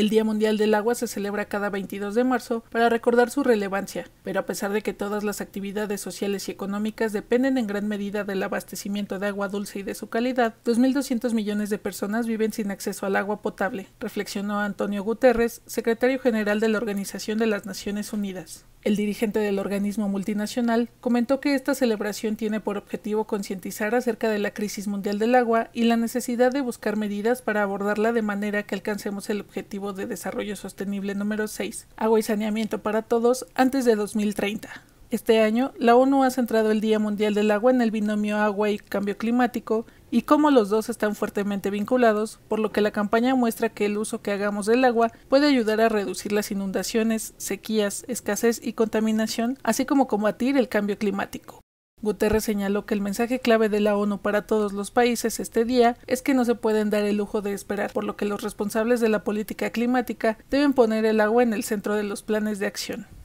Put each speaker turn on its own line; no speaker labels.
El Día Mundial del Agua se celebra cada 22 de marzo para recordar su relevancia, pero a pesar de que todas las actividades sociales y económicas dependen en gran medida del abastecimiento de agua dulce y de su calidad, 2.200 millones de personas viven sin acceso al agua potable, reflexionó Antonio Guterres, secretario general de la Organización de las Naciones Unidas. El dirigente del organismo multinacional comentó que esta celebración tiene por objetivo concientizar acerca de la crisis mundial del agua y la necesidad de buscar medidas para abordarla de manera que alcancemos el objetivo de Desarrollo Sostenible número 6, Agua y Saneamiento para Todos, antes de 2030. Este año, la ONU ha centrado el Día Mundial del Agua en el binomio agua y cambio climático y cómo los dos están fuertemente vinculados, por lo que la campaña muestra que el uso que hagamos del agua puede ayudar a reducir las inundaciones, sequías, escasez y contaminación, así como combatir el cambio climático. Guterres señaló que el mensaje clave de la ONU para todos los países este día es que no se pueden dar el lujo de esperar, por lo que los responsables de la política climática deben poner el agua en el centro de los planes de acción.